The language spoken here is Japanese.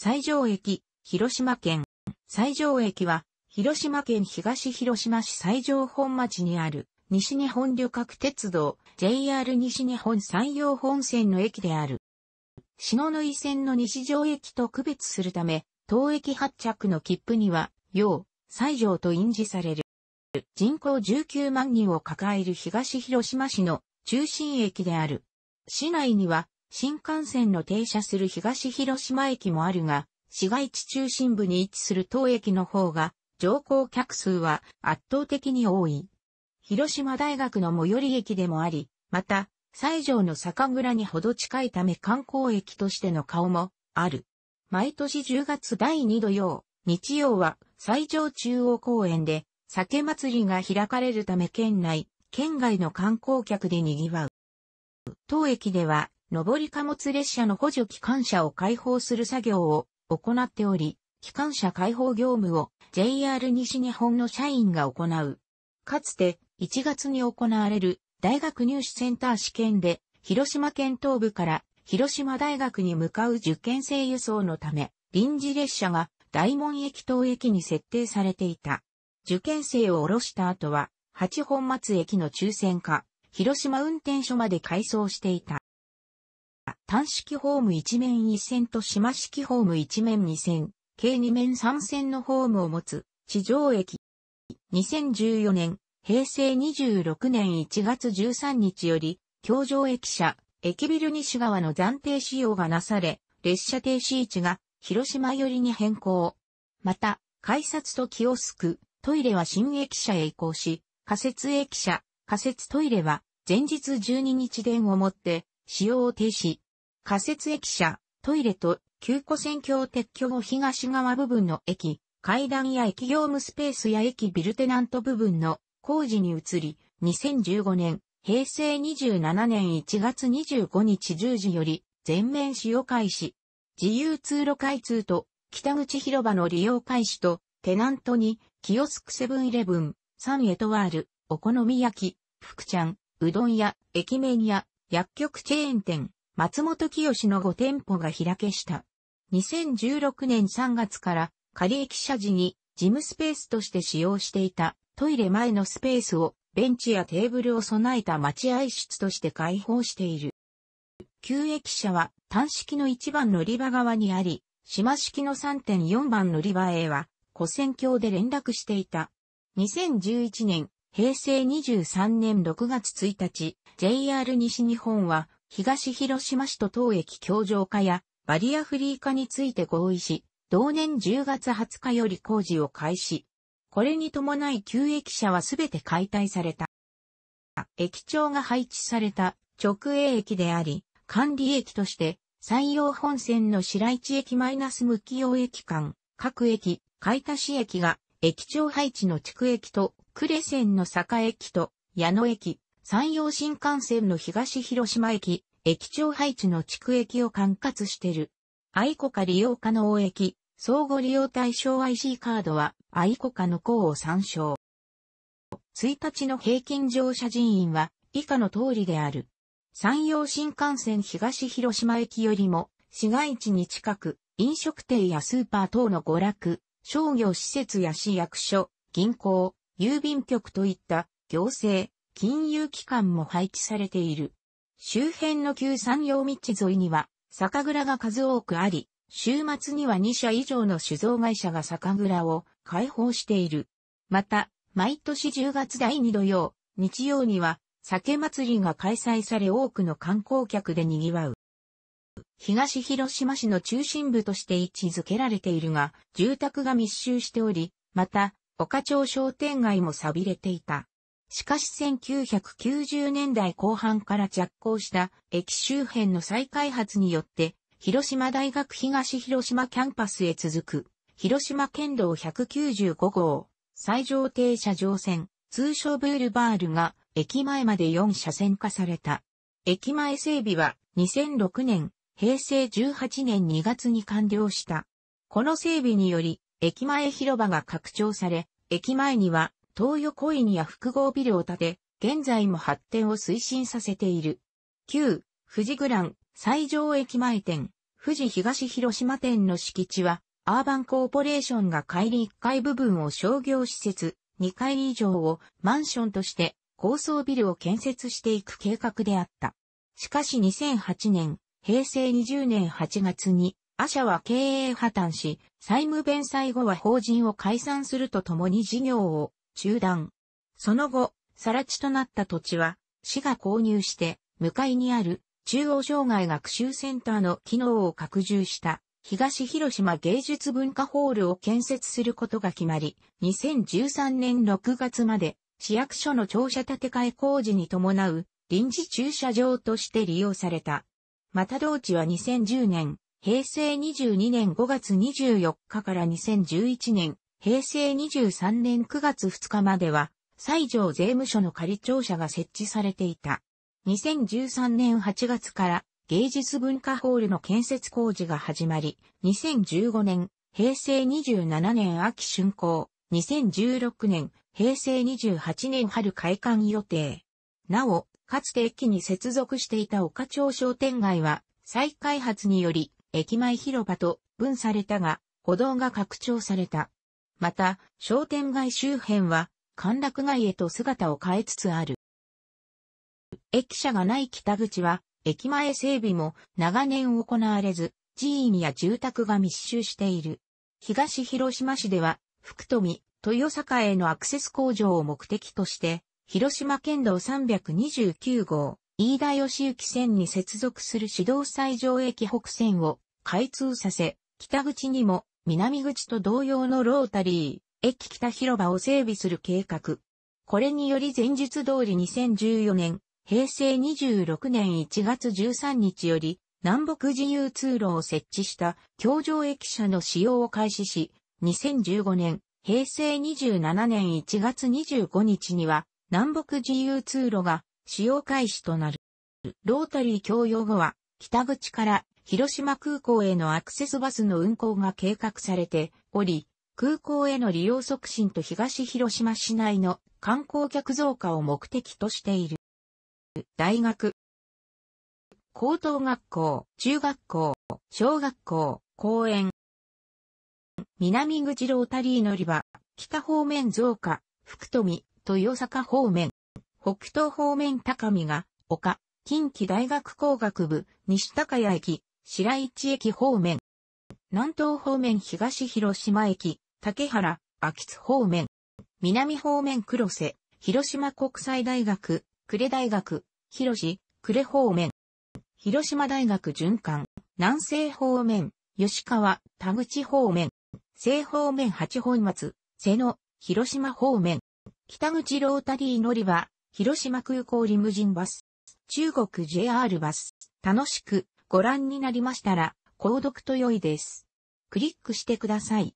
西条駅、広島県。西条駅は、広島県東広島市西条本町にある、西日本旅客鉄道、JR 西日本山陽本線の駅である。篠ノ井線の西条駅と区別するため、当駅発着の切符には、要、西条と印字される。人口19万人を抱える東広島市の中心駅である。市内には新幹線の停車する東広島駅もあるが、市街地中心部に位置する当駅の方が、乗降客数は圧倒的に多い。広島大学の最寄り駅でもあり、また、西条の酒蔵にほど近いため観光駅としての顔もある。毎年10月第2土曜、日曜は西条中央公園で酒祭りが開かれるため県内、県外の観光客で賑わう。当駅では上り貨物列車の補助機関車を開放する作業を行っており、機関車開放業務を JR 西日本の社員が行う。かつて1月に行われる大学入試センター試験で広島県東部から広島大学に向かう受験生輸送のため臨時列車が大門駅等駅に設定されていた。受験生を降ろした後は八本松駅の抽選か広島運転所まで改装していた。単式ホーム一面一線と島式ホーム一面二線、計二面三線のホームを持つ地上駅。2014年、平成26年1月13日より、京上駅舎、駅ビル西側の暫定使用がなされ、列車停止位置が広島寄りに変更。また、改札とキオスク、トイレは新駅舎へ移行し、仮設駅舎、仮設トイレは前日12日電をもって使用を停止。仮設駅舎、トイレと、旧古線橋撤去後東側部分の駅、階段や駅業務スペースや駅ビルテナント部分の工事に移り、2015年、平成27年1月25日10時より全面使用開始。自由通路開通と北口広場の利用開始とテナントにキオスクセブンイレブン、サンエトワール、お好み焼き、福ちゃん、うどん屋、駅麺屋、薬局チェーン店、松本清の5店舗が開けした。2016年3月から仮駅舎時に事務スペースとして使用していたトイレ前のスペースをベンチやテーブルを備えた待合室として開放している。旧駅舎は単式の1番乗り場側にあり、島式の3.4番乗り場へは古戦橋で連絡していた。2011年、平成23年6月1日、JR 西日本は東広島市と当駅協場化やバリアフリー化について合意し、同年10月20日より工事を開始。これに伴い旧駅舎はすべて解体された。駅長が配置された直営駅であり、管理駅として、山陽本線の白市駅マイナス無き用駅間、各駅、海田市駅が、駅長配置の地区駅と、呉線の坂駅と、矢野駅、山陽新幹線の東広島駅、駅長配置の地区駅を管轄してる。愛子か利用可能駅、相互利用対象 IC カードは、愛子かの項を参照。1日の平均乗車人員は、以下の通りである。山陽新幹線東広島駅よりも、市街地に近く、飲食店やスーパー等の娯楽、商業施設や市役所、銀行、郵便局といった行政、金融機関も配置されている。周辺の旧山陽道沿いには酒蔵が数多くあり、週末には2社以上の酒造会社が酒蔵を開放している。また、毎年10月第2土曜、日曜には酒祭りが開催され多くの観光客で賑わう。東広島市の中心部として位置づけられているが、住宅が密集しており、また、岡町商店街も錆びれていた。しかし1990年代後半から着工した駅周辺の再開発によって、広島大学東広島キャンパスへ続く、広島県道195号、最上停車場線、通称ブールバールが、駅前まで4車線化された。駅前整備は、2006年、平成18年2月に完了した。この整備により、駅前広場が拡張され、駅前には東横インや複合ビルを建て、現在も発展を推進させている。旧、富士グラン、西条駅前店、富士東広島店の敷地は、アーバンコーポレーションが帰り1階部分を商業施設、2階以上をマンションとして高層ビルを建設していく計画であった。しかし2008年、平成20年8月に、アシャは経営破綻し、債務弁済後は法人を解散するとともに事業を中断。その後、更地となった土地は、市が購入して、向かいにある中央障害学習センターの機能を拡充した東広島芸術文化ホールを建設することが決まり、2013年6月まで市役所の庁舎建て替え工事に伴う臨時駐車場として利用された。また同地は2010年、平成22年5月24日から2011年平成23年9月2日までは、西条税務署の仮庁舎が設置されていた。2013年8月から芸術文化ホールの建設工事が始まり、2015年、平成27年秋竣工、2016年、平成28年春開館予定。なお、かつて駅に接続していた岡町商店街は、再開発により、駅前広場と分されたが、歩道が拡張された。また、商店街周辺は、歓楽街へと姿を変えつつある。駅舎がない北口は、駅前整備も長年行われず、寺院や住宅が密集している。東広島市では、福富、豊栄へのアクセス工場を目的として、広島県道329号、飯田義行線に接続する市道最上駅北線を開通させ、北口にも南口と同様のロータリー、駅北広場を整備する計画。これにより前述通り2014年、平成26年1月13日より、南北自由通路を設置した京上駅舎の使用を開始し、2015年、平成27年1月25日には、南北自由通路が使用開始となる。ロータリー共用後は、北口から広島空港へのアクセスバスの運行が計画されており、空港への利用促進と東広島市内の観光客増加を目的としている。大学、高等学校、中学校、小学校、公園、南口ロータリー乗り場、北方面増加、福富、豊坂方面、北東方面高見が、丘、近畿大学工学部、西高谷駅、白市駅方面。南東方面東広島駅、竹原、秋津方面。南方面黒瀬、広島国際大学、呉大学、広志、呉方面。広島大学循環、南西方面、吉川、田口方面。西方面八本松、瀬野、広島方面。北口ロータリー乗り場、広島空港リムジンバス。中国 JR バス、楽しくご覧になりましたら、購読と良いです。クリックしてください。